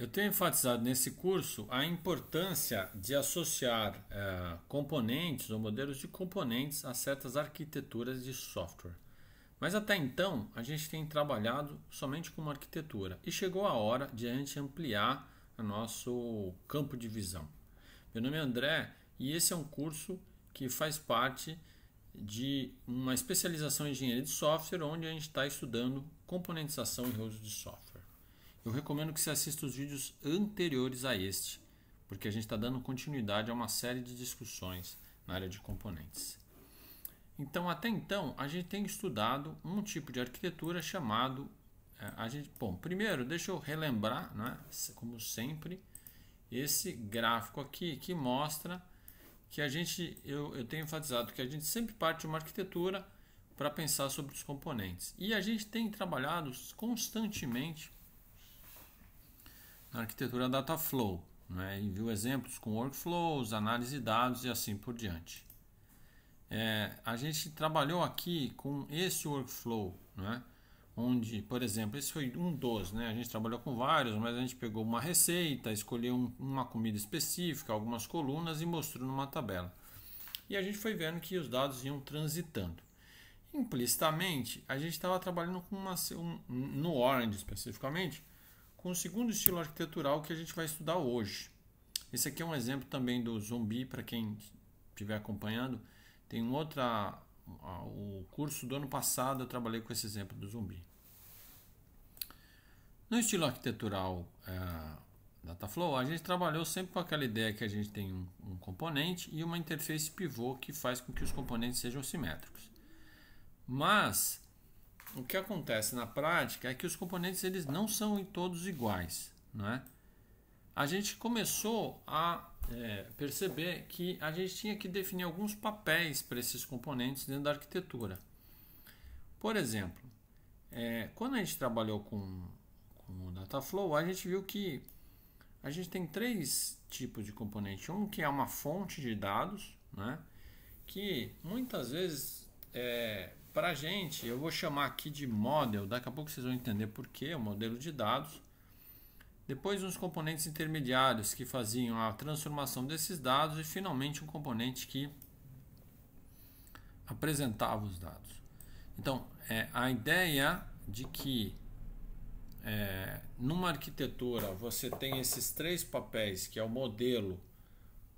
Eu tenho enfatizado nesse curso a importância de associar eh, componentes ou modelos de componentes a certas arquiteturas de software. Mas até então a gente tem trabalhado somente com uma arquitetura e chegou a hora de a gente ampliar o nosso campo de visão. Meu nome é André e esse é um curso que faz parte de uma especialização em engenharia de software onde a gente está estudando componentização e uso de software eu recomendo que você assista os vídeos anteriores a este, porque a gente está dando continuidade a uma série de discussões na área de componentes. Então, até então, a gente tem estudado um tipo de arquitetura chamado. É, a gente, bom, primeiro, deixa eu relembrar, né, como sempre, esse gráfico aqui que mostra que a gente, eu, eu tenho enfatizado que a gente sempre parte de uma arquitetura para pensar sobre os componentes. E a gente tem trabalhado constantemente na arquitetura Dataflow, né? e viu exemplos com workflows, análise de dados e assim por diante. É, a gente trabalhou aqui com esse workflow, né? onde, por exemplo, esse foi um dos, né? a gente trabalhou com vários, mas a gente pegou uma receita, escolheu um, uma comida específica, algumas colunas e mostrou numa tabela. E a gente foi vendo que os dados iam transitando. Implicitamente, a gente estava trabalhando com uma, um, no Orange especificamente, com o segundo estilo arquitetural que a gente vai estudar hoje. Esse aqui é um exemplo também do zumbi, para quem estiver acompanhando. Tem um outro, o curso do ano passado eu trabalhei com esse exemplo do zumbi. No estilo arquitetural é, Dataflow, a gente trabalhou sempre com aquela ideia que a gente tem um, um componente e uma interface pivô que faz com que os componentes sejam simétricos. Mas o que acontece na prática é que os componentes eles não são todos iguais, é? A gente começou a é, perceber que a gente tinha que definir alguns papéis para esses componentes dentro da arquitetura. Por exemplo, é, quando a gente trabalhou com, com o Dataflow, a gente viu que a gente tem três tipos de componente. Um que é uma fonte de dados, né? que muitas vezes é, para a gente, eu vou chamar aqui de model, daqui a pouco vocês vão entender por que, o modelo de dados. Depois uns componentes intermediários que faziam a transformação desses dados e finalmente um componente que apresentava os dados. Então, é, a ideia de que é, numa arquitetura você tem esses três papéis, que é o modelo,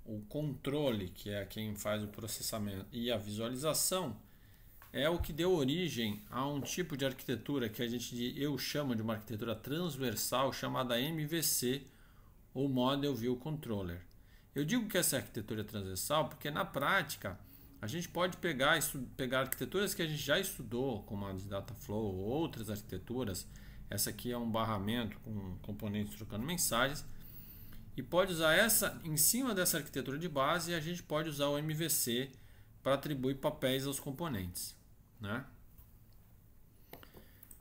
o controle, que é quem faz o processamento, e a visualização, é o que deu origem a um tipo de arquitetura que a gente eu chamo de uma arquitetura transversal chamada MVC ou Model View Controller. Eu digo que essa arquitetura é transversal porque na prática a gente pode pegar, pegar arquiteturas que a gente já estudou, como a de Dataflow ou outras arquiteturas. Essa aqui é um barramento com componentes trocando mensagens. E pode usar essa em cima dessa arquitetura de base e a gente pode usar o MVC para atribuir papéis aos componentes. Né?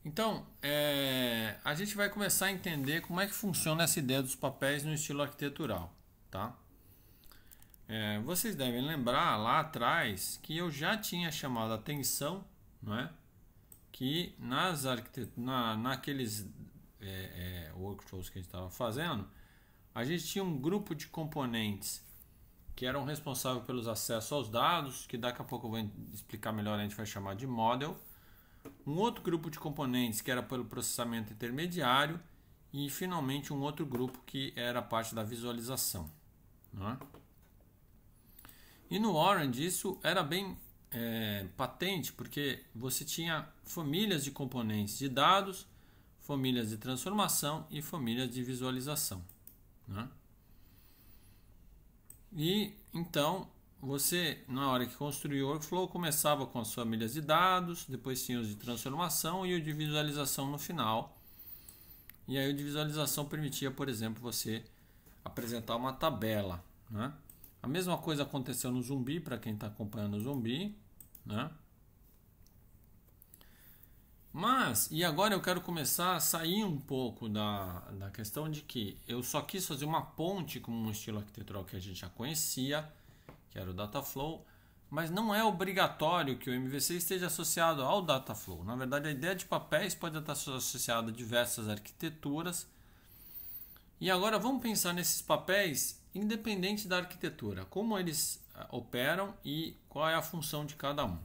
Então, é, a gente vai começar a entender como é que funciona essa ideia dos papéis no estilo arquitetural. Tá? É, vocês devem lembrar lá atrás que eu já tinha chamado a atenção não é? que nas na, naqueles é, é, workshops que a gente estava fazendo, a gente tinha um grupo de componentes que eram responsáveis pelos acessos aos dados, que daqui a pouco eu vou explicar melhor, a gente vai chamar de model. Um outro grupo de componentes que era pelo processamento intermediário e finalmente um outro grupo que era parte da visualização. Né? E no Orange isso era bem é, patente porque você tinha famílias de componentes de dados, famílias de transformação e famílias de visualização. Né? E então você, na hora que construiu o workflow, começava com as famílias de dados, depois tinha os de transformação e o de visualização no final. E aí o de visualização permitia, por exemplo, você apresentar uma tabela. Né? A mesma coisa aconteceu no zumbi, para quem está acompanhando o zumbi. Né? Mas, e agora eu quero começar a sair um pouco da, da questão de que eu só quis fazer uma ponte com um estilo arquitetural que a gente já conhecia, que era o Dataflow, mas não é obrigatório que o MVC esteja associado ao Dataflow. Na verdade, a ideia de papéis pode estar associada a diversas arquiteturas. E agora vamos pensar nesses papéis independente da arquitetura, como eles eh, operam e qual é a função de cada um.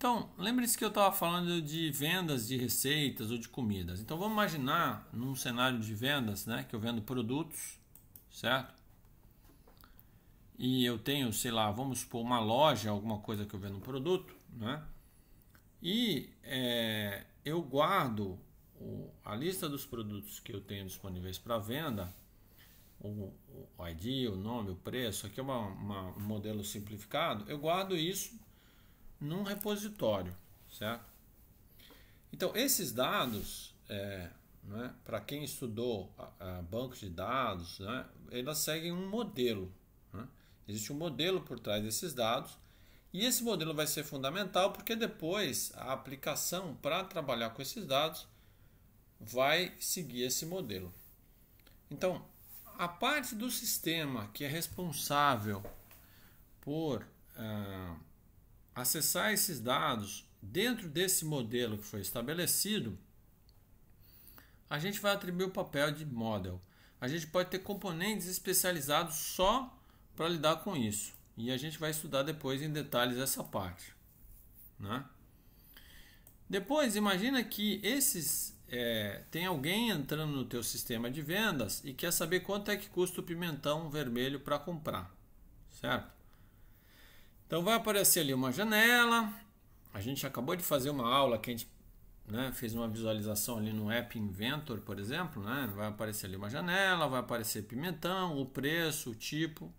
Então, lembre-se que eu estava falando de vendas de receitas ou de comidas. Então, vamos imaginar num cenário de vendas, né, que eu vendo produtos, certo? E eu tenho, sei lá, vamos supor uma loja, alguma coisa que eu vendo um produto, né? E é, eu guardo o, a lista dos produtos que eu tenho disponíveis para venda, o, o ID, o nome, o preço. Aqui é uma, uma, um modelo simplificado. Eu guardo isso num repositório, certo? Então, esses dados, é, né, para quem estudou a, a bancos de dados, né, elas seguem um modelo. Né? Existe um modelo por trás desses dados e esse modelo vai ser fundamental porque depois a aplicação para trabalhar com esses dados vai seguir esse modelo. Então, a parte do sistema que é responsável por. Ah, acessar esses dados dentro desse modelo que foi estabelecido, a gente vai atribuir o papel de model. A gente pode ter componentes especializados só para lidar com isso. E a gente vai estudar depois em detalhes essa parte. Né? Depois, imagina que esses é, tem alguém entrando no teu sistema de vendas e quer saber quanto é que custa o pimentão vermelho para comprar, certo? Então vai aparecer ali uma janela. A gente acabou de fazer uma aula que a gente né, fez uma visualização ali no App Inventor, por exemplo. Né? Vai aparecer ali uma janela, vai aparecer pimentão, o preço, o tipo.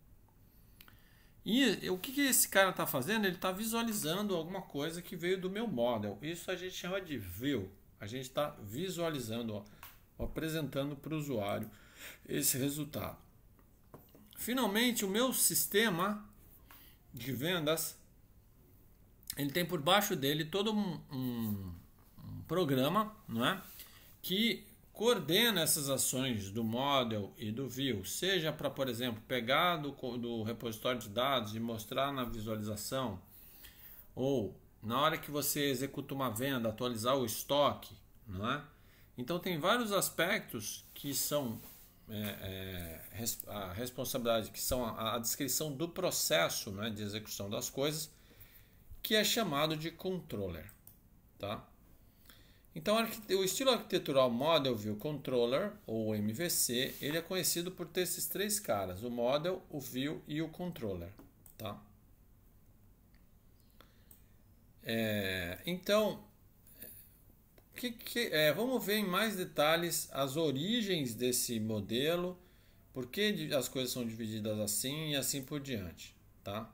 E o que, esse cara está fazendo? Ele está visualizando alguma coisa que veio do meu model. Isso a gente chama de view. A gente está visualizando, ó, apresentando para o usuário esse resultado. Finalmente, o meu sistema de vendas, ele tem por baixo dele todo um, um, um programa não é? que coordena essas ações do model e do view, seja para, por exemplo, pegar do, do repositório de dados e mostrar na visualização, ou na hora que você executa uma venda, atualizar o estoque, não é? Então tem vários aspectos que são é, é, a responsabilidade, que são a, a descrição do processo né, de execução das coisas, que é chamado de controller. Tá? Então, o estilo arquitetural Model View Controller, ou MVC, ele é conhecido por ter esses três caras, o Model, o View e o Controller. Tá? É, então, que, que é, vamos ver em mais detalhes as origens desse modelo, por que as coisas são divididas assim e assim por diante, tá?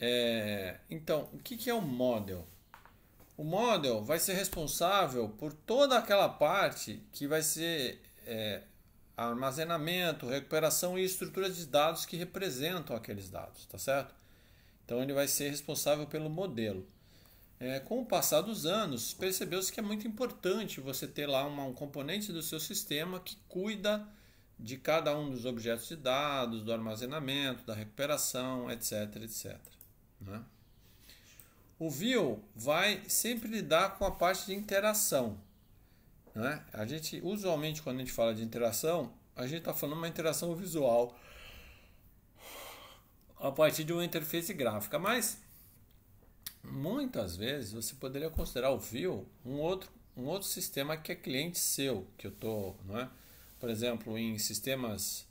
É, então, o que, que é o um model? O model vai ser responsável por toda aquela parte que vai ser é, armazenamento, recuperação e estrutura de dados que representam aqueles dados, tá certo? Então ele vai ser responsável pelo modelo. É, com o passar dos anos, percebeu-se que é muito importante você ter lá uma, um componente do seu sistema que cuida de cada um dos objetos de dados, do armazenamento, da recuperação, etc, etc. Né? O view vai sempre lidar com a parte de interação. Né? A gente, usualmente, quando a gente fala de interação, a gente está falando uma interação visual a partir de uma interface gráfica, mas Muitas vezes você poderia considerar o View um outro, um outro sistema que é cliente seu, que eu tô não é? Por exemplo, em sistemas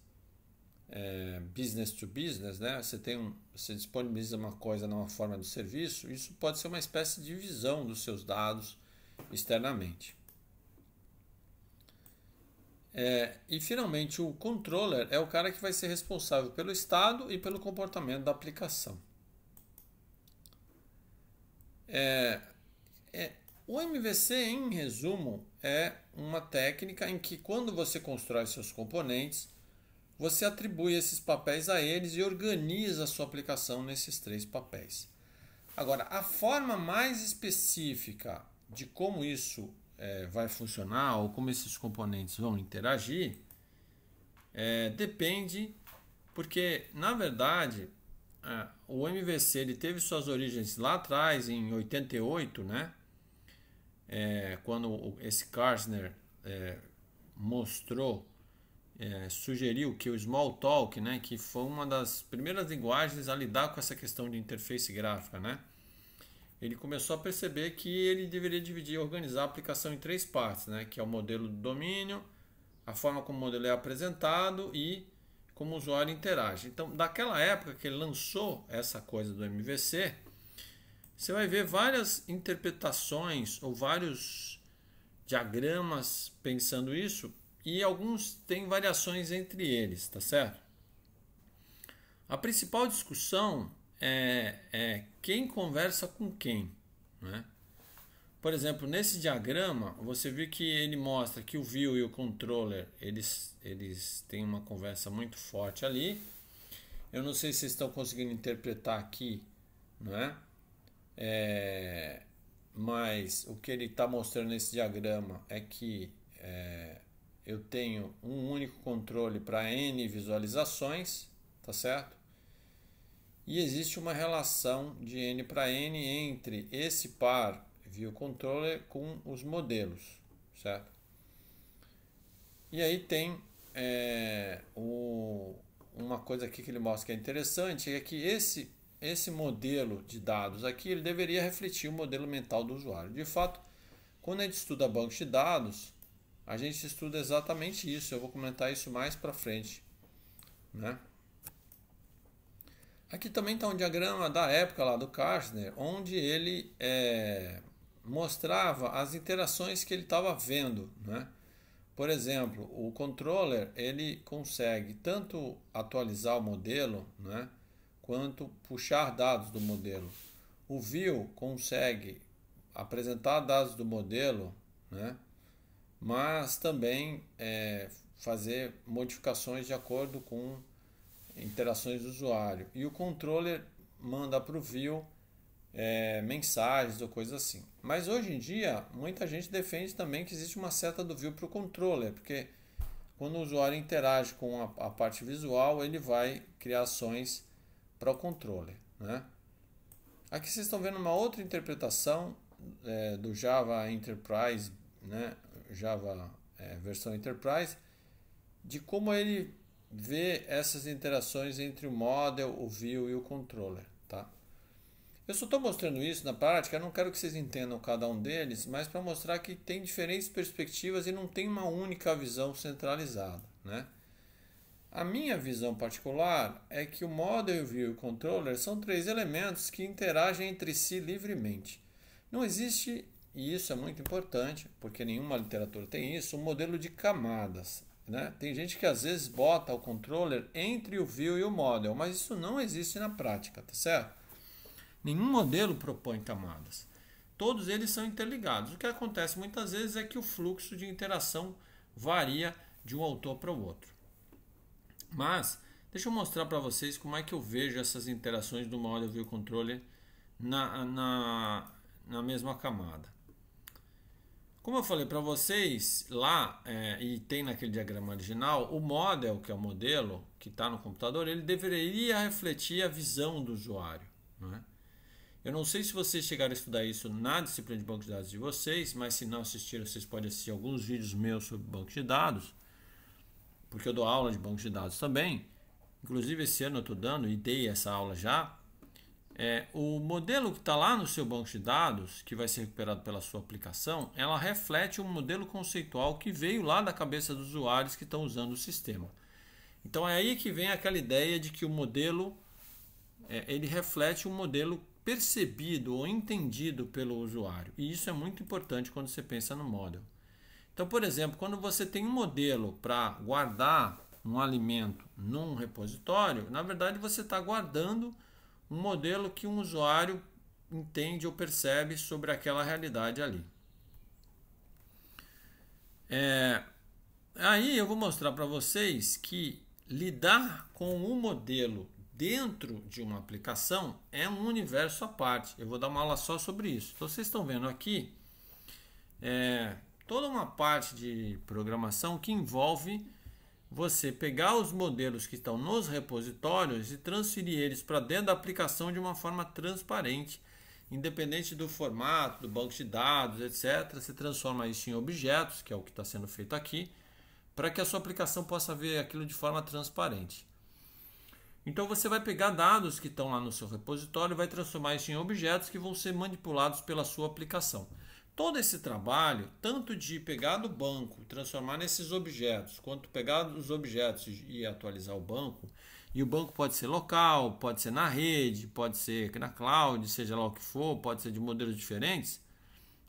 é, business to business, né? Você tem um, você disponibiliza uma coisa numa forma de serviço, isso pode ser uma espécie de visão dos seus dados externamente. É, e finalmente, o controller é o cara que vai ser responsável pelo estado e pelo comportamento da aplicação. É, é, o MVC, em resumo, é uma técnica em que, quando você constrói seus componentes, você atribui esses papéis a eles e organiza a sua aplicação nesses três papéis. Agora, a forma mais específica de como isso é, vai funcionar ou como esses componentes vão interagir é, depende, porque na verdade é, o MVC ele teve suas origens lá atrás, em 88, né? É, quando esse Karsner é, mostrou, é, sugeriu que o Smalltalk, né, que foi uma das primeiras linguagens a lidar com essa questão de interface gráfica, né? Ele começou a perceber que ele deveria dividir e organizar a aplicação em três partes, né? Que é o modelo do domínio, a forma como o modelo é apresentado e como o usuário interage. Então, daquela época que ele lançou essa coisa do MVC, você vai ver várias interpretações ou vários diagramas pensando isso e alguns têm variações entre eles, tá certo? A principal discussão é, é quem conversa com quem, né? Por exemplo, nesse diagrama, você viu que ele mostra que o view e o controller, eles, eles têm uma conversa muito forte ali. Eu não sei se vocês estão conseguindo interpretar aqui, né? É, mas o que ele está mostrando nesse diagrama é que é, eu tenho um único controle para N visualizações, tá certo? E existe uma relação de N para N entre esse par via controller com os modelos, certo? E aí tem é, o, uma coisa aqui que ele mostra que é interessante, é que esse, esse modelo de dados aqui, ele deveria refletir o modelo mental do usuário. De fato, quando a gente estuda bancos de dados, a gente estuda exatamente isso. Eu vou comentar isso mais para frente, né? Aqui também está um diagrama da época lá do Kastner, onde ele é, mostrava as interações que ele estava vendo, né? Por exemplo, o controller ele consegue tanto atualizar o modelo, né, quanto puxar dados do modelo. O view consegue apresentar dados do modelo, né, mas também é, fazer modificações de acordo com interações do usuário. E o controller manda para o view é, mensagens ou coisas assim. Mas hoje em dia, muita gente defende também que existe uma seta do view para o controller, porque quando o usuário interage com a, a parte visual, ele vai criar ações para o controller. Né? Aqui vocês estão vendo uma outra interpretação é, do Java Enterprise, né? Java é, versão Enterprise, de como ele vê essas interações entre o model, o view e o controller. Tá? Eu só estou mostrando isso na prática, não quero que vocês entendam cada um deles, mas para mostrar que tem diferentes perspectivas e não tem uma única visão centralizada. Né? A minha visão particular é que o model, o view e o controller são três elementos que interagem entre si livremente. Não existe, e isso é muito importante, porque nenhuma literatura tem isso, um modelo de camadas. Né? Tem gente que às vezes bota o controller entre o view e o model, mas isso não existe na prática, tá certo? Nenhum modelo propõe camadas. Todos eles são interligados. O que acontece muitas vezes é que o fluxo de interação varia de um autor para o outro. Mas, deixa eu mostrar para vocês como é que eu vejo essas interações do Model View Controller na, na, na mesma camada. Como eu falei para vocês lá é, e tem naquele diagrama original, o model, que é o modelo que está no computador, ele deveria refletir a visão do usuário. Não é? Eu não sei se vocês chegaram a estudar isso na disciplina de banco de dados de vocês, mas se não assistiram, vocês podem assistir alguns vídeos meus sobre banco de dados, porque eu dou aula de banco de dados também. Inclusive, esse ano eu estou dando e dei essa aula já. É, o modelo que está lá no seu banco de dados, que vai ser recuperado pela sua aplicação, ela reflete um modelo conceitual que veio lá da cabeça dos usuários que estão usando o sistema. Então é aí que vem aquela ideia de que o modelo é, ele reflete um modelo percebido ou entendido pelo usuário. E isso é muito importante quando você pensa no modelo. Então, por exemplo, quando você tem um modelo para guardar um alimento num repositório, na verdade você está guardando um modelo que um usuário entende ou percebe sobre aquela realidade ali. É, aí eu vou mostrar para vocês que lidar com o modelo dentro de uma aplicação é um universo à parte. Eu vou dar uma aula só sobre isso. Então, vocês estão vendo aqui é, toda uma parte de programação que envolve você pegar os modelos que estão nos repositórios e transferir eles para dentro da aplicação de uma forma transparente, independente do formato, do banco de dados, etc. Você transforma isso em objetos, que é o que está sendo feito aqui, para que a sua aplicação possa ver aquilo de forma transparente. Então você vai pegar dados que estão lá no seu repositório e vai transformar isso em objetos que vão ser manipulados pela sua aplicação. Todo esse trabalho, tanto de pegar do banco, transformar nesses objetos, quanto pegar os objetos e atualizar o banco, e o banco pode ser local, pode ser na rede, pode ser na cloud, seja lá o que for, pode ser de modelos diferentes,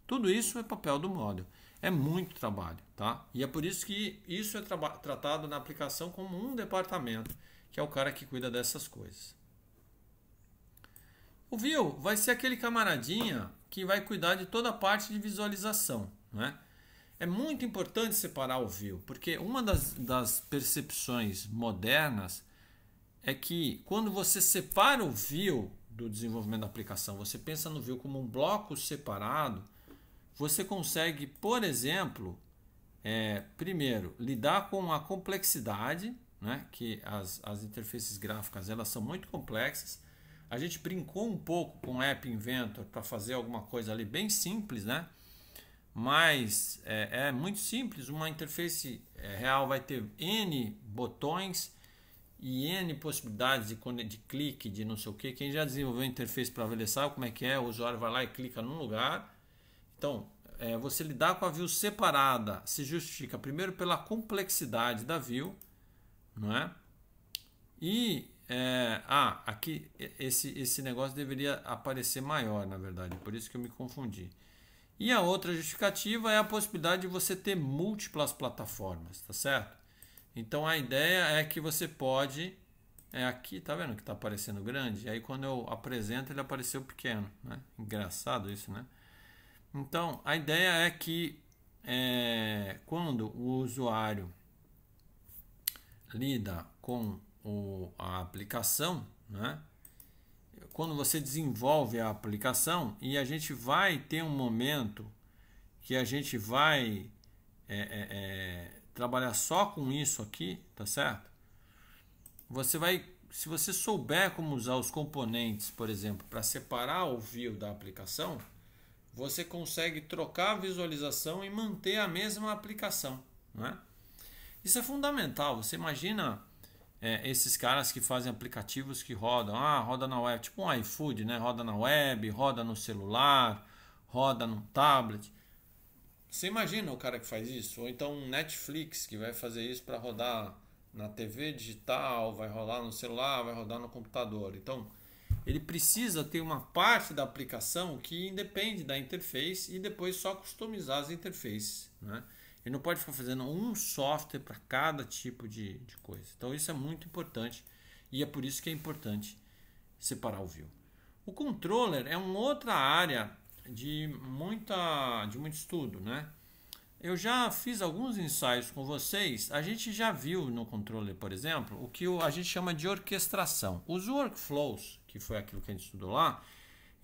tudo isso é papel do módulo. É muito trabalho, tá? E é por isso que isso é tratado na aplicação como um departamento que é o cara que cuida dessas coisas. O view vai ser aquele camaradinha que vai cuidar de toda a parte de visualização, né? É muito importante separar o view, porque uma das, das percepções modernas é que quando você separa o view do desenvolvimento da aplicação, você pensa no view como um bloco separado, você consegue, por exemplo, é, primeiro, lidar com a complexidade né, que as, as interfaces gráficas elas são muito complexas. A gente brincou um pouco com o App Inventor para fazer alguma coisa ali bem simples, né? Mas é, é muito simples. Uma interface é, real vai ter N botões e N possibilidades de, de clique, de não sei o que. Quem já desenvolveu interface para VLSI sabe como é que é. O usuário vai lá e clica num lugar. Então, é, você lidar com a view separada se justifica primeiro pela complexidade da view não é? E é, ah, aqui esse, esse negócio deveria aparecer maior, na verdade, por isso que eu me confundi. E a outra justificativa é a possibilidade de você ter múltiplas plataformas, tá certo? Então a ideia é que você pode. É aqui, tá vendo que está aparecendo grande? E aí quando eu apresento ele apareceu pequeno, né? Engraçado isso, né? Então a ideia é que é, quando o usuário lida com o, a aplicação, né? quando você desenvolve a aplicação e a gente vai ter um momento que a gente vai é, é, é, trabalhar só com isso aqui, tá certo? Você vai, se você souber como usar os componentes, por exemplo, para separar o view da aplicação, você consegue trocar a visualização e manter a mesma aplicação, né? Isso é fundamental. Você imagina é, esses caras que fazem aplicativos que rodam, ah, roda na web, tipo um iFood, né? Roda na web, roda no celular, roda no tablet. Você imagina o cara que faz isso? Ou então um Netflix que vai fazer isso para rodar na TV digital, vai rolar no celular, vai rodar no computador. Então, ele precisa ter uma parte da aplicação que independe da interface e depois só customizar as interfaces, né? Ele não pode ficar fazendo um software para cada tipo de, de coisa. Então isso é muito importante e é por isso que é importante separar o view. O controller é uma outra área de, muita, de muito estudo, né? Eu já fiz alguns ensaios com vocês. A gente já viu no controller, por exemplo, o que a gente chama de orquestração. Os workflows, que foi aquilo que a gente estudou lá,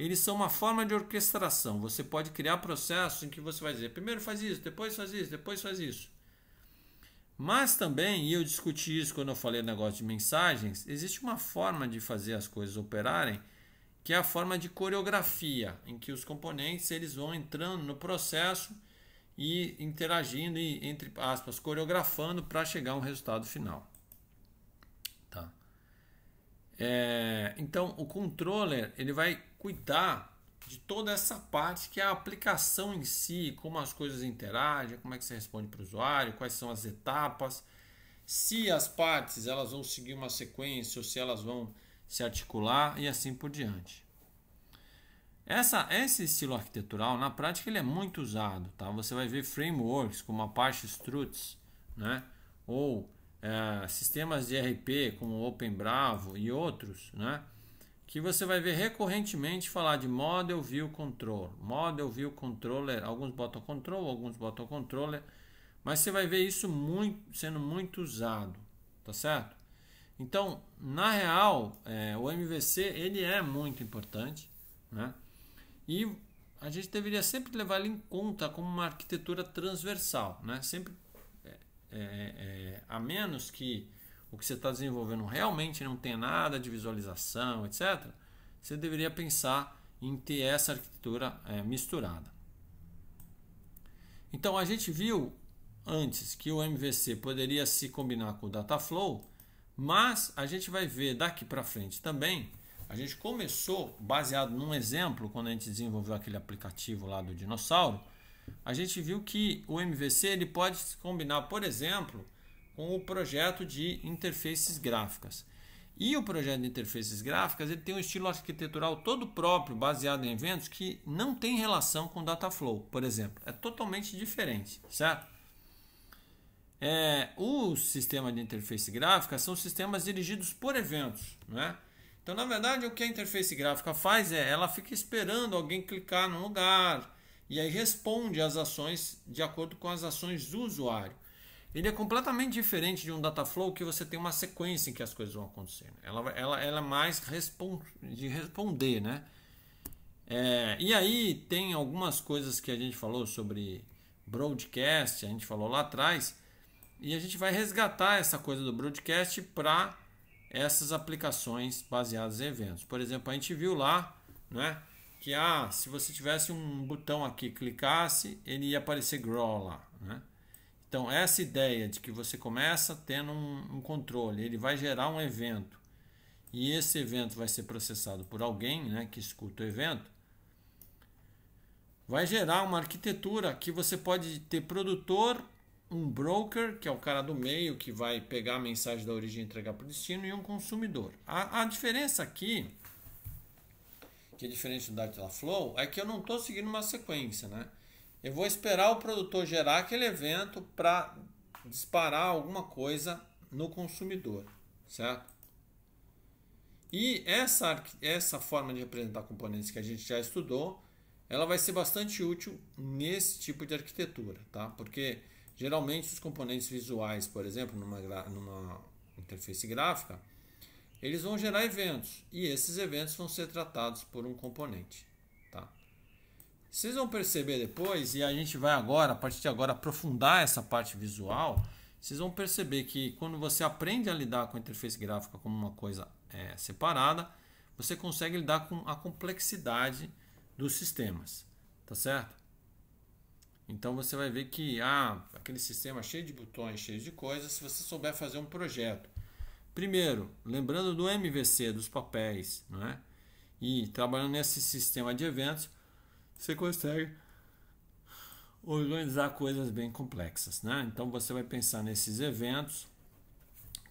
eles são uma forma de orquestração. Você pode criar processos em que você vai dizer, primeiro faz isso, depois faz isso, depois faz isso. Mas também, e eu discuti isso quando eu falei negócio de mensagens, existe uma forma de fazer as coisas operarem, que é a forma de coreografia, em que os componentes eles vão entrando no processo e interagindo e entre aspas coreografando para chegar a um resultado final. Tá? É, então o controller ele vai cuidar de toda essa parte que é a aplicação em si, como as coisas interagem, como é que você responde para o usuário, quais são as etapas, se as partes elas vão seguir uma sequência ou se elas vão se articular e assim por diante. Essa, esse estilo arquitetural, na prática, ele é muito usado. Tá? Você vai ver frameworks como Apache Struts, né? ou é, sistemas de RP como OpenBravo e outros, né? que você vai ver recorrentemente falar de Model View Control, Model View Controller, alguns botam Control, alguns botam Controller, mas você vai ver isso muito, sendo muito usado, tá certo? Então, na real, é, o MVC ele é muito importante, né? E a gente deveria sempre levar ele em conta como uma arquitetura transversal, né? Sempre é, é, é a menos que o que você está desenvolvendo realmente não tem nada de visualização, etc., você deveria pensar em ter essa arquitetura é, misturada. Então a gente viu antes que o MVC poderia se combinar com o Dataflow, mas a gente vai ver daqui para frente também. A gente começou baseado num exemplo quando a gente desenvolveu aquele aplicativo lá do dinossauro. A gente viu que o MVC ele pode se combinar, por exemplo, com o projeto de interfaces gráficas. E o projeto de interfaces gráficas ele tem um estilo arquitetural todo próprio, baseado em eventos, que não tem relação com Dataflow, por exemplo. É totalmente diferente, certo? É, o sistema de interface gráfica são sistemas dirigidos por eventos, né? Então, na verdade, o que a interface gráfica faz é ela fica esperando alguém clicar num lugar e aí responde às ações de acordo com as ações do usuário ele é completamente diferente de um Dataflow que você tem uma sequência em que as coisas vão acontecendo. Ela, ela, ela é mais respon de responder, né? É, e aí tem algumas coisas que a gente falou sobre broadcast, a gente falou lá atrás, e a gente vai resgatar essa coisa do broadcast para essas aplicações baseadas em eventos. Por exemplo, a gente viu lá, né? Que ah, se você tivesse um botão aqui, clicasse, ele ia aparecer grow lá, né? Então, essa ideia de que você começa tendo um, um controle, ele vai gerar um evento e esse evento vai ser processado por alguém né, que escuta o evento, vai gerar uma arquitetura que você pode ter produtor, um broker, que é o cara do meio que vai pegar a mensagem da origem e entregar para o destino, e um consumidor. A, a diferença aqui, que é diferente do Dataflow, é que eu não estou seguindo uma sequência, né? Eu vou esperar o produtor gerar aquele evento para disparar alguma coisa no consumidor, certo? E essa, essa forma de representar componentes que a gente já estudou, ela vai ser bastante útil nesse tipo de arquitetura, tá? Porque geralmente os componentes visuais, por exemplo, numa, numa interface gráfica, eles vão gerar eventos e esses eventos vão ser tratados por um componente, tá? Vocês vão perceber depois, e a gente vai agora, a partir de agora, aprofundar essa parte visual. Vocês vão perceber que quando você aprende a lidar com a interface gráfica como uma coisa é, separada, você consegue lidar com a complexidade dos sistemas, tá certo? Então você vai ver que ah, aquele sistema cheio de botões, cheio de coisas, se você souber fazer um projeto. Primeiro, lembrando do MVC, dos papéis, não é? E trabalhando nesse sistema de eventos, você consegue organizar coisas bem complexas, né? Então você vai pensar nesses eventos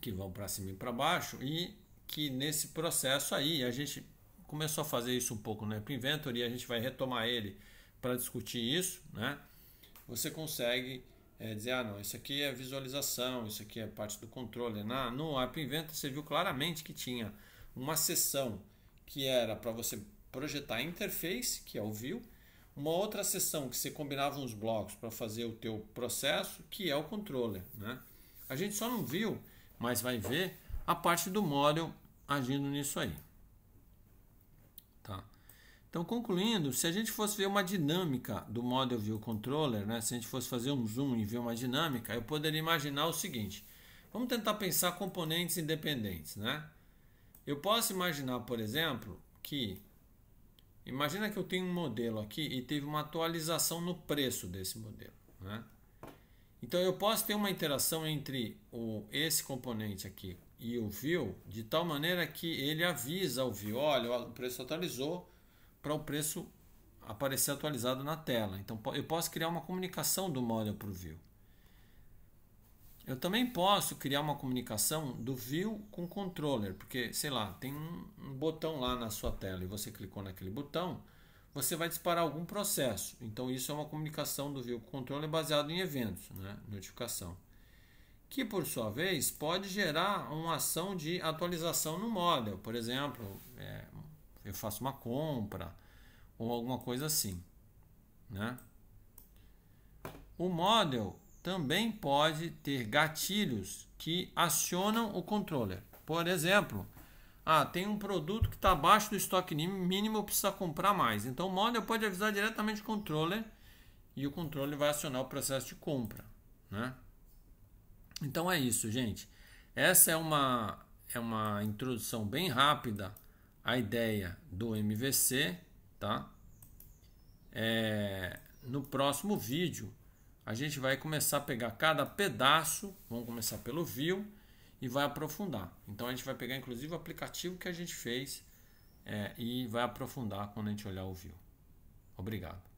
que vão para cima e para baixo e que nesse processo aí a gente começou a fazer isso um pouco no App Inventor e a gente vai retomar ele para discutir isso, né? Você consegue é, dizer, ah não, isso aqui é visualização, isso aqui é parte do controle. Na, no App Inventor você viu claramente que tinha uma seção que era para você projetar a interface, que é o view, uma outra sessão que você combinava uns blocos para fazer o teu processo, que é o controller. Né? A gente só não viu, mas vai ver, a parte do model agindo nisso aí. Tá? Então, concluindo, se a gente fosse ver uma dinâmica do Model View Controller, né, se a gente fosse fazer um zoom e ver uma dinâmica, eu poderia imaginar o seguinte: vamos tentar pensar componentes independentes. Né? Eu posso imaginar, por exemplo, que Imagina que eu tenho um modelo aqui e teve uma atualização no preço desse modelo. Né? Então eu posso ter uma interação entre o, esse componente aqui e o view de tal maneira que ele avisa o view, olha, o preço atualizou para o preço aparecer atualizado na tela. Então eu posso criar uma comunicação do model para o view. Eu também posso criar uma comunicação do view com o controller, porque sei lá, tem um botão lá na sua tela e você clicou naquele botão, você vai disparar algum processo. Então isso é uma comunicação do view com o controller baseado em eventos, né? notificação. Que por sua vez pode gerar uma ação de atualização no model, por exemplo, é, eu faço uma compra ou alguma coisa assim, né? O model também pode ter gatilhos que acionam o controller. Por exemplo, ah, tem um produto que está abaixo do estoque mínimo, precisa comprar mais. Então o model pode avisar diretamente o controller e o controller vai acionar o processo de compra. Né? Então é isso, gente. Essa é uma, é uma introdução bem rápida à ideia do MVC. Tá? É, no próximo vídeo a gente vai começar a pegar cada pedaço, vamos começar pelo view e vai aprofundar. Então a gente vai pegar inclusive o aplicativo que a gente fez é, e vai aprofundar quando a gente olhar o view. Obrigado.